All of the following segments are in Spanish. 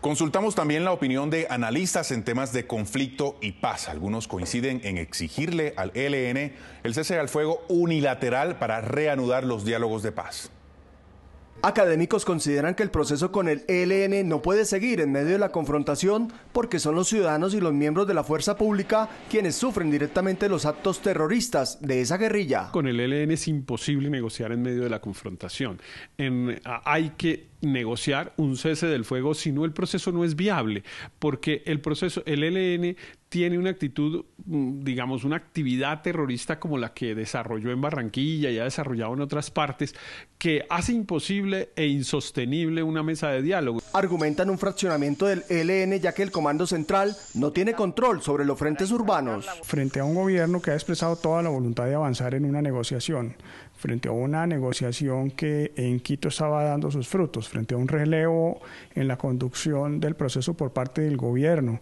Consultamos también la opinión de analistas en temas de conflicto y paz. Algunos coinciden en exigirle al ELN el cese al fuego unilateral para reanudar los diálogos de paz. Académicos consideran que el proceso con el ELN no puede seguir en medio de la confrontación porque son los ciudadanos y los miembros de la fuerza pública quienes sufren directamente los actos terroristas de esa guerrilla. Con el ELN es imposible negociar en medio de la confrontación. hay que negociar un cese del fuego, si no el proceso no es viable, porque el proceso, el ELN tiene una actitud, mm, digamos, una actividad terrorista como la que desarrolló en Barranquilla y ha desarrollado en otras partes, que hace imposible e insostenible una mesa de diálogo. Argumentan un fraccionamiento del ELN ya que el Comando Central no tiene control sobre los frentes urbanos. Frente a un gobierno que ha expresado toda la voluntad de avanzar en una negociación, frente a una negociación que en Quito estaba dando sus frutos, frente a un relevo en la conducción del proceso por parte del gobierno,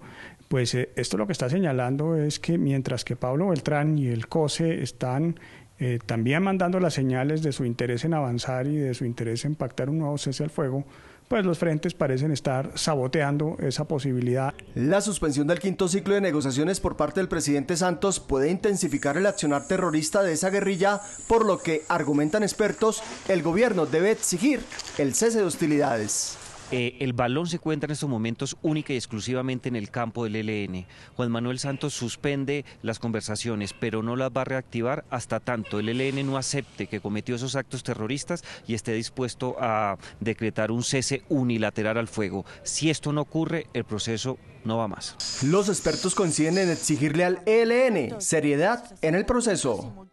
pues eh, esto lo que está señalando es que mientras que Pablo Beltrán y el COSE están eh, también mandando las señales de su interés en avanzar y de su interés en pactar un nuevo cese al fuego, pues los frentes parecen estar saboteando esa posibilidad. La suspensión del quinto ciclo de negociaciones por parte del presidente Santos puede intensificar el accionar terrorista de esa guerrilla, por lo que, argumentan expertos, el gobierno debe exigir el cese de hostilidades. Eh, el balón se encuentra en estos momentos única y exclusivamente en el campo del ELN. Juan Manuel Santos suspende las conversaciones, pero no las va a reactivar hasta tanto el ELN no acepte que cometió esos actos terroristas y esté dispuesto a decretar un cese unilateral al fuego. Si esto no ocurre, el proceso no va más. Los expertos coinciden en exigirle al ELN seriedad en el proceso.